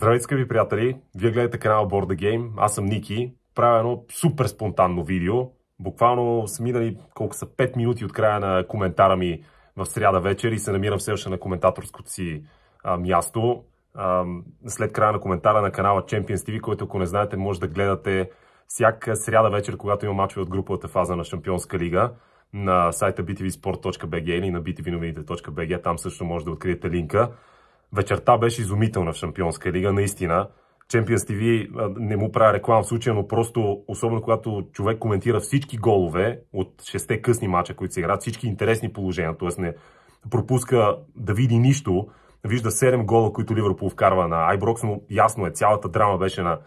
Здравейте, скъпи приятели! Вие гледате канала Board Game. Аз съм Ники. Правя едно супер спонтанно видео. Буквално са минали колко са 5 минути от края на коментара ми в сряда вечер и се намирам все още на коментаторското си а, място. А, след края на коментара на канала Champions TV, който ако не знаете може да гледате всяка сряда вечер, когато има мачове от груповата фаза на Шампионска лига на сайта btvsport.bg или на btvnovinite.bg. Там също може да откриете линка. Вечерта беше изумителна в Шампионска лига, наистина. Champions TV не му правя реклама в случая, но просто, особено когато човек коментира всички голове от шесте късни мача, които се играят, всички интересни положения, т.е. не пропуска да види нищо, вижда 7 гола, които Ливърпул вкарва на Айброкс, но ясно е, цялата драма беше на,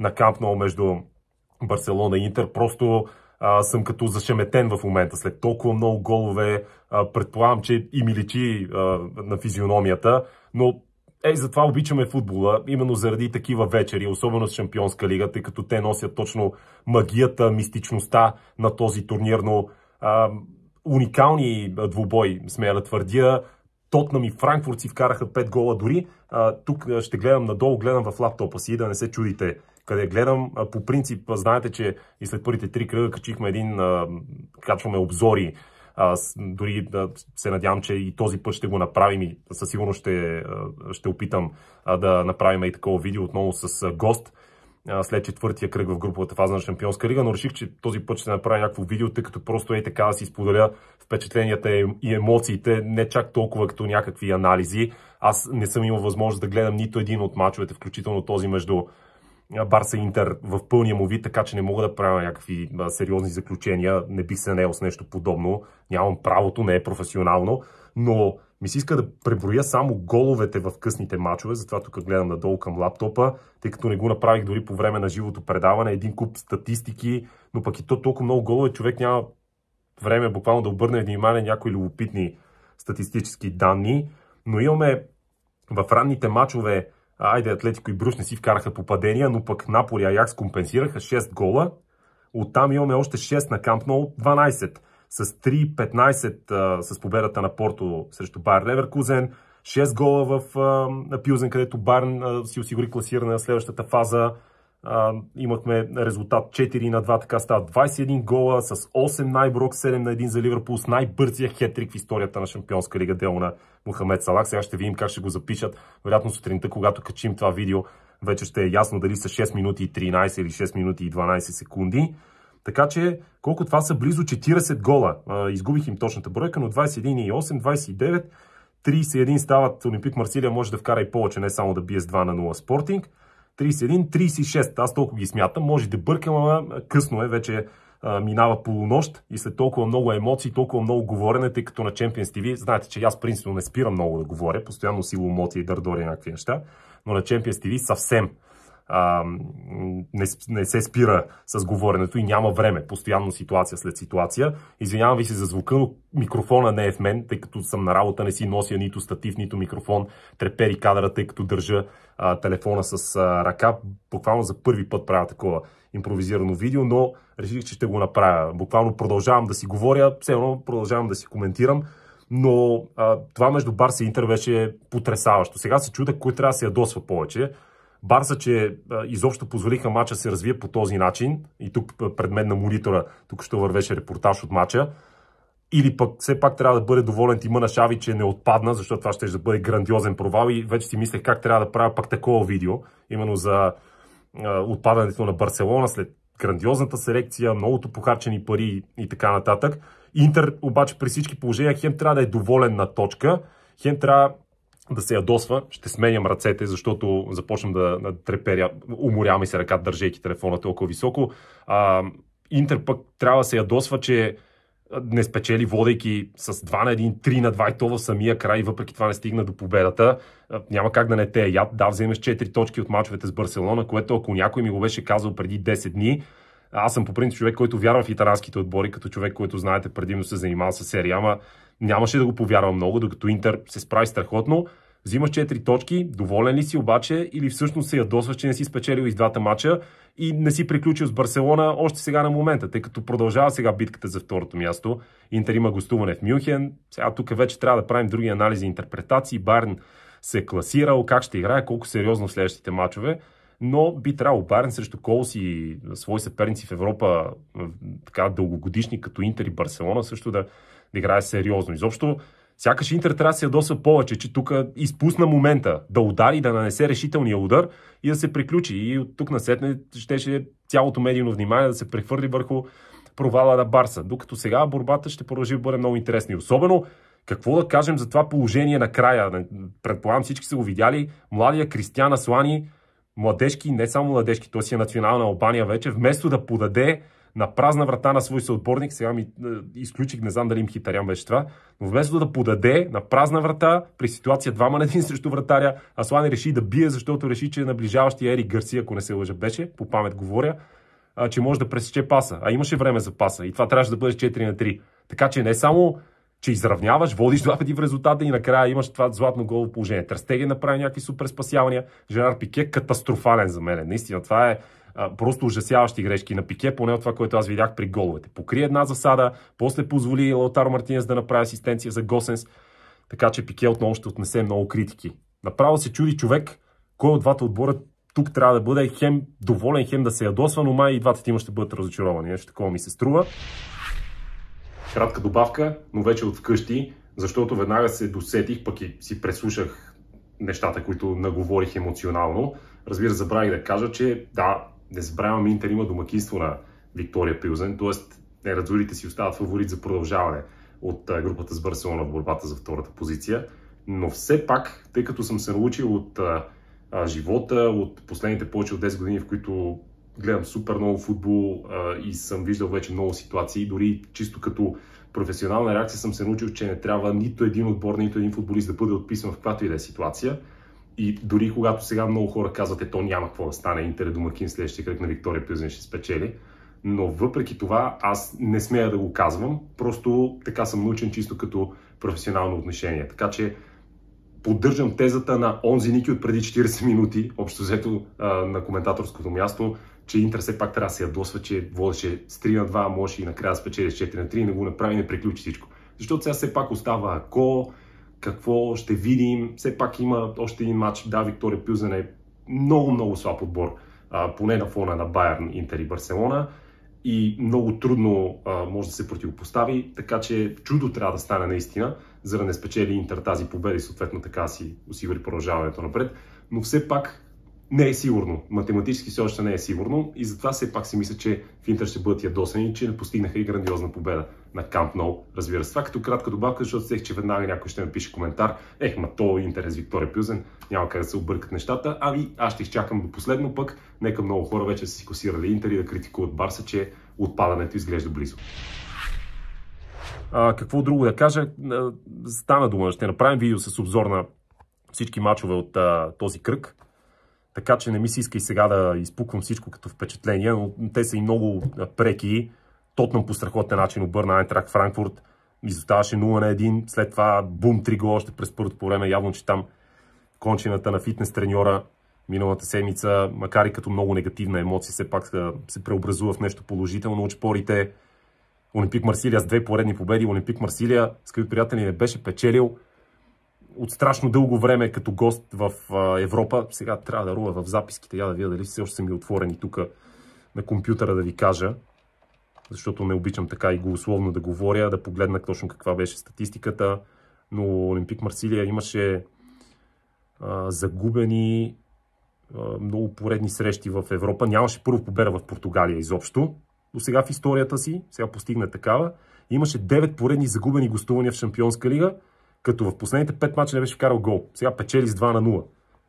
на Камп Ноу между Барселона и Интер. Просто а, съм като зашеметен в момента. След толкова много голове, а, предполагам, че и ми личи а, на физиономията, но е, затова обичаме футбола, именно заради такива вечери, особено с Шампионска лига, тъй като те носят точно магията, мистичността на този турнир, но а, уникални двубой, смея да твърдя. Тотнам и Франкфурт си вкараха 5 гола дори. А, тук ще гледам надолу, гледам в лаптопа си, да не се чудите къде гледам. По принцип, знаете, че и след първите три кръга качихме един, качваме обзори аз дори да се надявам, че и този път ще го направим и със сигурност ще, ще опитам да направим и такова видео отново с гост след четвъртия кръг в груповата фаза на Шампионска лига, но реших, че този път ще направя някакво видео, тъй като просто е така да си споделя впечатленията и емоциите, не чак толкова като някакви анализи. Аз не съм имал възможност да гледам нито един от мачовете, включително този между Барса Интер в пълния му вид, така че не мога да правя някакви сериозни заключения. Не бих се наел с нещо подобно. Нямам правото, не е професионално. Но ми се иска да преброя само головете в късните мачове, затова тук гледам надолу към лаптопа, тъй като не го направих дори по време на живото предаване, един куп статистики, но пък и то толкова много голове, човек няма време буквално да обърне внимание някои любопитни статистически данни, но имаме в ранните мачове Айде, Атлетико и Брюс не си вкараха попадения, но пък Наполи и Аякс компенсираха 6 гола. Оттам имаме още 6 на Камп Ноу, 12 с 3-15 с победата на Порто срещу Байер Леверкузен, 6 гола в а, Пилзен, където Барн а, си осигури класиране на следващата фаза, а, имахме резултат 4 на 2, така става 21 гола с 8 най-брок, 7 на 1 за Ливърпул с най-бързия хетрик в историята на Шампионска лига, дело на Мухамед Салак. Сега ще видим как ще го запишат. Вероятно сутринта, когато качим това видео, вече ще е ясно дали са 6 минути и 13 или 6 минути и 12 секунди. Така че, колко това са близо 40 гола. А, изгубих им точната бройка, но 21 и 8, 29, 31 стават Олимпик Марсилия, може да вкара и повече, не само да бие с 2 на 0 Спортинг. 31, 36. Аз толкова ги смятам. Може да бъркам, ама късно е вече а, минава полунощ и след толкова много емоции, толкова много говорене, тъй като на Champions TV, знаете, че аз принципно не спирам много да говоря, постоянно си ломоти и дърдори някакви неща, но на Champions TV съвсем а, не, не се спира с говоренето и няма време, постоянно ситуация след ситуация. Извинявам ви се за звука, но микрофона не е в мен, тъй като съм на работа, не си нося нито статив, нито микрофон, трепери кадъра, тъй като държа а, телефона с а, ръка. Буквално за първи път правя такова импровизирано видео, но реших, че ще го направя. Буквално продължавам да си говоря, все едно продължавам да си коментирам, но а, това между Барс и Интер беше потрясаващо. Сега се чуда, кой трябва да се ядосва повече Барса, че изобщо позволиха мача се развие по този начин, и тук пред мен на монитора, тук ще вървеше репортаж от мача, или пък все пак трябва да бъде доволен Тима на Шави, че не отпадна, защото това ще бъде грандиозен провал и вече си мислех как трябва да правя пак такова видео, именно за отпадането на Барселона след грандиозната селекция, многото похарчени пари и така нататък. Интер обаче при всички положения хем трябва да е доволен на точка, хем трябва да се ядосва, ще сменям ръцете, защото започвам да, треперя, уморявам и се ръката, държейки телефона толкова високо. А, Интер пък трябва да се ядосва, че не спечели, водейки с 2 на 1, 3 на 2 и то в самия край, въпреки това не стигна до победата. Няма как да не те е яд. Да, вземеш 4 точки от мачовете с Барселона, което ако някой ми го беше казал преди 10 дни, аз съм по принцип човек, който вярва в италянските отбори, като човек, който знаете предимно се занимава с серия, ама Нямаше да го повярвам много, докато Интер се справи страхотно. Взимаш 4 точки, доволен ли си обаче или всъщност се ядосваш, че не си спечелил из двата мача и не си приключил с Барселона още сега на момента, тъй като продължава сега битката за второто място. Интер има гостуване в Мюнхен, сега тук вече трябва да правим други анализи и интерпретации. Барн се е класирал, как ще играе, колко сериозно в следващите мачове но би трябвало Барен срещу Колс и свои съперници в Европа, така дългогодишни като Интер и Барселона, също да, да играе сериозно. Изобщо, сякаш Интер трябва да се ядоса повече, че тук изпусна момента да удари, да нанесе решителния удар и да се приключи. И от тук насетне щеше цялото медийно внимание да се прехвърли върху провала на Барса. Докато сега борбата ще продължи да бъде много интересна. И особено какво да кажем за това положение на края? Предполагам всички са го видяли. Младия Кристиан Аслани, младежки, не само младежки, той си е национална Албания вече, вместо да подаде на празна врата на свой съотборник, сега ми е, изключих, не знам дали им хитарям беше това, но вместо да подаде на празна врата, при ситуация двама на един срещу вратаря, Аслани реши да бие, защото реши, че наближаващия Ери Гарсия, ако не се лъжа, беше, по памет говоря, а, че може да пресече паса. А имаше време за паса и това трябваше да бъде 4 на 3. Така че не само че изравняваш, водиш два пъти в резултата и накрая имаш това златно голово положение. Тръстеги направи някакви супер спасявания. Женар Пике катастрофален за мен. Наистина, това е просто ужасяващи грешки на Пике, поне от това, което аз видях при головете. Покри една засада, после позволи Лаутаро Мартинес да направи асистенция за Госенс, така че Пике отново ще отнесе много критики. Направо се чуди човек, кой от двата отбора тук трябва да бъде хем доволен, хем да се ядосва, но май и двата тима ще бъдат разочаровани. Нещо такова ми се струва. Кратка добавка, но вече от вкъщи, защото веднага се досетих, пък и си преслушах нещата, които наговорих емоционално. Разбира, забравих да кажа, че да, не забравяме, Интер има домакинство на Виктория Пилзен, т.е. Нерадзорите си остават фаворит за продължаване от групата с Барселона в борбата за втората позиция. Но все пак, тъй като съм се научил от а, живота, от последните повече от 10 години, в които гледам супер много футбол а, и съм виждал вече много ситуации, дори чисто като професионална реакция съм се научил, че не трябва нито един отбор, нито един футболист да бъде отписан в каквато и да е ситуация. И дори когато сега много хора казват, «Е, то няма какво да стане, Интер е домакин следващия кръг на Виктория Пюзен ще спечели. Но въпреки това аз не смея да го казвам, просто така съм научен чисто като професионално отношение. Така че поддържам тезата на онзи Ники от преди 40 минути, общо взето на коментаторското място, че Интер все пак трябва да се ядосва, че водеше с 3 на 2, може и накрая спечели с 4 на 3 и не го направи и не приключи всичко. Защото сега все пак остава ако, какво ще видим. Все пак има още един матч. Да, Виктория Пюзен е много-много слаб отбор, а, поне на фона на Байерн, Интер и Барселона и много трудно а, може да се противопостави, така че чудо трябва да стане наистина, за да не спечели Интер тази победа и съответно така си осигури продължаването напред. Но все пак не е сигурно. Математически все още не е сигурно и затова все пак си мисля, че в Интер ще бъдат ядосани, че не постигнаха и грандиозна победа на Камп Ноу. Разбира се, това като кратка добавка, защото сех, че веднага някой ще напише коментар. Ех, ма то Интер е с Виктория Пюзен, няма как да се объркат нещата. Ами аз ще изчакам до последно пък. Нека много хора вече са си косирали Интер и да критикуват Барса, че отпадането изглежда близо. А, какво друго да кажа? Стана дума, ще направим видео с обзор на всички мачове от а, този кръг така че не ми се иска и сега да изпуквам всичко като впечатление, но те са и много преки. Тотнам по страхотен начин обърна Айнтрак Франкфурт, изоставаше 0 на 1, след това бум 3 гола още през първото по време, явно, че там кончината на фитнес треньора миналата седмица, макар и като много негативна емоция, все пак се преобразува в нещо положително. шпорите. Олимпик Марсилия с две поредни победи. Олимпик Марсилия, скъпи приятели, не беше печелил от страшно дълго време като гост в Европа. Сега трябва да рува в записките, я да видя дали все още са ми отворени тук на компютъра да ви кажа. Защото не обичам така и голословно да говоря, да погледна точно каква беше статистиката. Но Олимпик Марсилия имаше загубени много поредни срещи в Европа. Нямаше първо победа в Португалия изобщо. До сега в историята си, сега постигна такава. Имаше 9 поредни загубени гостувания в Шампионска лига като в последните 5 мача не беше вкарал гол. Сега печели с 2 на 0.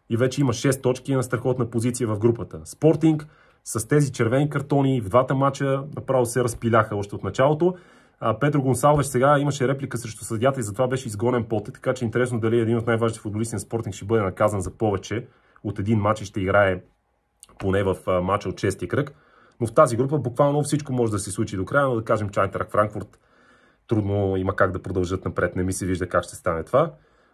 И вече има 6 точки на страхотна позиция в групата. Спортинг с тези червени картони в двата мача направо се разпиляха още от началото. А Петро Гонсалвеш сега имаше реплика срещу съдята и затова беше изгонен поте, така че е интересно дали един от най-важните футболисти на Спортинг ще бъде наказан за повече от един матч и ще играе поне в мача от 6 кръг. Но в тази група буквално всичко може да се случи до края, но да кажем, че Франкфурт трудно има как да продължат напред. Не ми се вижда как ще стане това.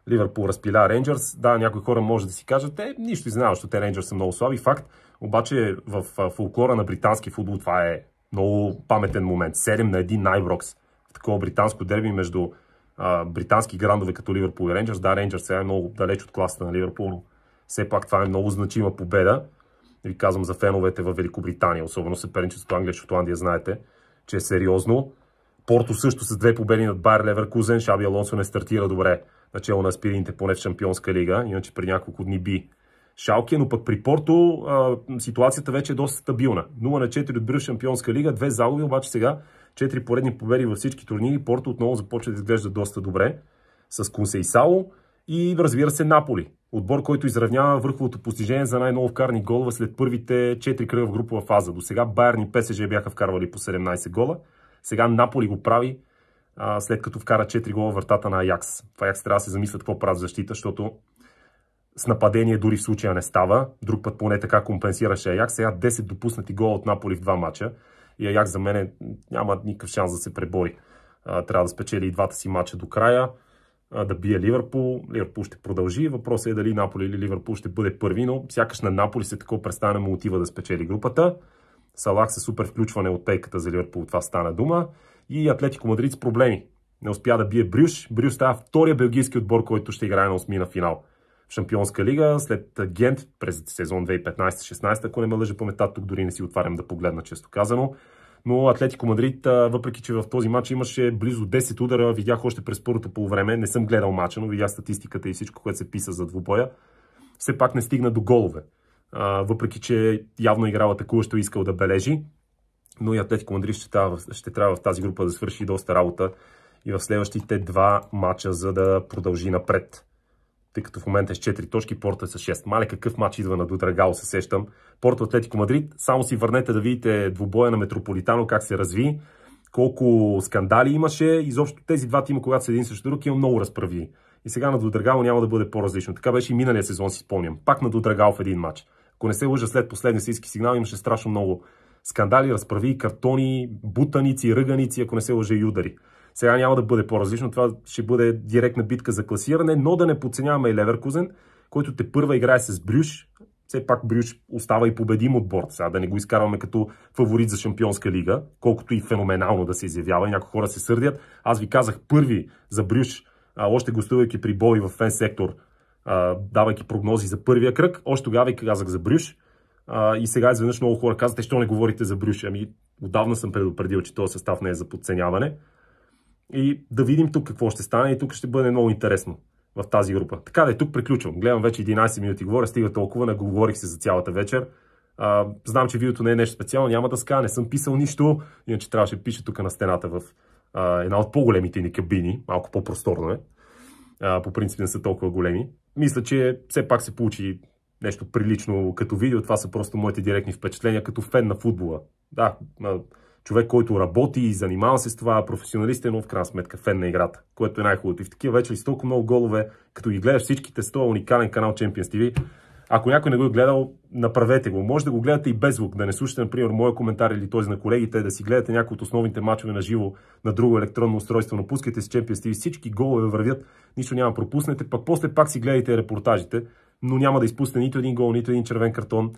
Ливърпул разпиля Рейнджърс. Да, някои хора може да си кажат, е, нищо защото те Рейнджърс са много слаби, факт. Обаче в фолклора на британски футбол това е много паметен момент. 7 на 1 Найброкс. В такова британско дерби между а, британски грандове като Ливърпул и Рейнджърс. Да, Рейнджърс сега е много далеч от класата на Ливърпул, но все пак това е много значима победа. Ви казвам за феновете в Великобритания, особено съперничеството Англия, Шотландия, знаете, че е сериозно. Порто също с две победи над Байер Леверкузен. Шаби Алонсо не стартира добре начало на аспирините поне в Шампионска лига, иначе при няколко дни би. Шалки, но пък при Порто а, ситуацията вече е доста стабилна. 0 на 4 от Брюс Шампионска лига, две загуби, обаче сега 4 поредни победи във всички турнири. Порто отново започва да изглежда доста добре с Консейсао и разбира се Наполи. Отбор, който изравнява върховото постижение за най ново вкарни голова след първите 4 кръга в групова фаза. До сега Байерни и ПСЖ бяха вкарвали по 17 гола. Сега Наполи го прави, а, след като вкара 4 гола вратата на Аякс. В Аякс трябва да се замислят какво правят защита, защото с нападение дори в случая не става. Друг път поне така компенсираше Аякс. Сега 10 допуснати гола от Наполи в два мача. И Аякс за мен е- няма никакъв шанс да се пребори. А, трябва да спечели и двата си мача до края, да бие Ливърпул. Ливърпул ще продължи. Въпросът е дали Наполи или Ливърпул ще бъде първи, но сякаш на Наполи се такова представяне му отива да спечели групата. Салах се супер включване от тейката за Ливърпул, това стана дума. И Атлетико Мадрид с проблеми. Не успя да бие Брюш. Брюш става втория белгийски отбор, който ще играе на на финал. В Шампионска лига след Гент през сезон 2015-16, ако не ме лъжа паметта, тук дори не си отварям да погледна, често казано. Но Атлетико Мадрид, въпреки че в този матч имаше близо 10 удара, видях още през първото полувреме, не съм гледал мача, но видях статистиката и всичко, което се писа за двубоя, все пак не стигна до голове въпреки че явно играва такова, що искал да бележи. Но и Атлетико Мадрид ще, трябва, ще трябва в тази група да свърши доста работа и в следващите два мача, за да продължи напред. Тъй като в момента е с 4 точки, Порто е с 6. Мале какъв мач идва на Дудрагал, се сещам. Порто Атлетико Мадрид, само си върнете да видите двубоя на Метрополитано, как се разви, колко скандали имаше. Изобщо тези два тима, когато са един срещу друг, има много разправи. И сега на Додрагал няма да бъде по-различно. Така беше и миналия сезон, си спомням. Пак на Додрагал в един матч. Ако не се лъжа след последния сийски сигнал, имаше страшно много скандали, разправи, картони, бутаници, ръганици, ако не се лъжа и удари. Сега няма да бъде по-различно, това ще бъде директна битка за класиране, но да не подценяваме и Леверкузен, който те първа играе с Брюш. Все пак Брюш остава и победим отбор. Сега да не го изкарваме като фаворит за Шампионска лига, колкото и феноменално да се изявява. И някои хора се сърдят. Аз ви казах първи за Брюш, още гостувайки при бой в фен сектор давайки прогнози за първия кръг. Още тогава и казах за Брюш. А, и сега изведнъж много хора казват, защо «Е, не говорите за Брюш? Ами, отдавна съм предупредил, че този състав не е за подценяване. И да видим тук какво ще стане и тук ще бъде много интересно в тази група. Така да и е, тук приключвам. Гледам вече 11 минути говоря, стига толкова, не говорих се за цялата вечер. А, знам, че видеото не е нещо специално, няма да ска, не съм писал нищо, иначе трябваше да пиша тук на стената в а, една от по-големите ни кабини, малко по-просторно е. А, по принцип не са толкова големи мисля, че все пак се получи нещо прилично като видео. Това са просто моите директни впечатления като фен на футбола. Да, човек, който работи и занимава се с това, професионалист е, но в крайна сметка фен на играта, което е най-хубавото. И в такива вечери с толкова много голове, като ги гледаш всичките с този уникален канал Champions TV, ако някой не го е гледал, направете го. Може да го гледате и без звук, да не слушате, например, моя коментар или този на колегите, е да си гледате някои от основните мачове на живо на друго електронно устройство, но пускайте с Champions TV, всички голове вървят, нищо няма пропуснете, пък после пак си гледайте репортажите, но няма да изпуснете нито един гол, нито един червен картон.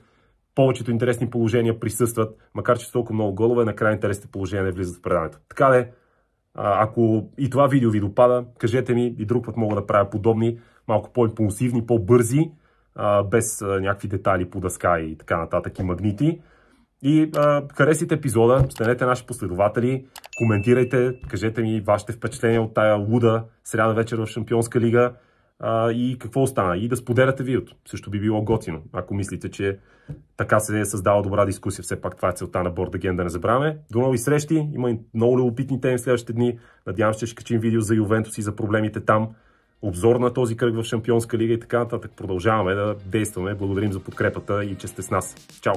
Повечето интересни положения присъстват, макар че толкова много голове, накрая интересните положения не влизат в предаването. Така де, ако и това видео ви допада, кажете ми и друг път мога да правя подобни, малко по-импулсивни, по-бързи, без някакви детали по дъска и така нататък и магнити. И а, харесайте епизода, станете наши последователи, коментирайте, кажете ми вашите впечатления от тая луда сряда вечер в Шампионска лига а, и какво остана. И да споделяте видеото. Също би било готино, ако мислите, че така се е създава добра дискусия. Все пак това е целта на Борда Ген, да не забравяме. До нови срещи, има много любопитни теми в следващите дни. Надявам се, че ще качим видео за Ювентус и за проблемите там обзор на този кръг в Шампионска лига и така нататък. Продължаваме да действаме. Благодарим за подкрепата и че сте с нас. Чао!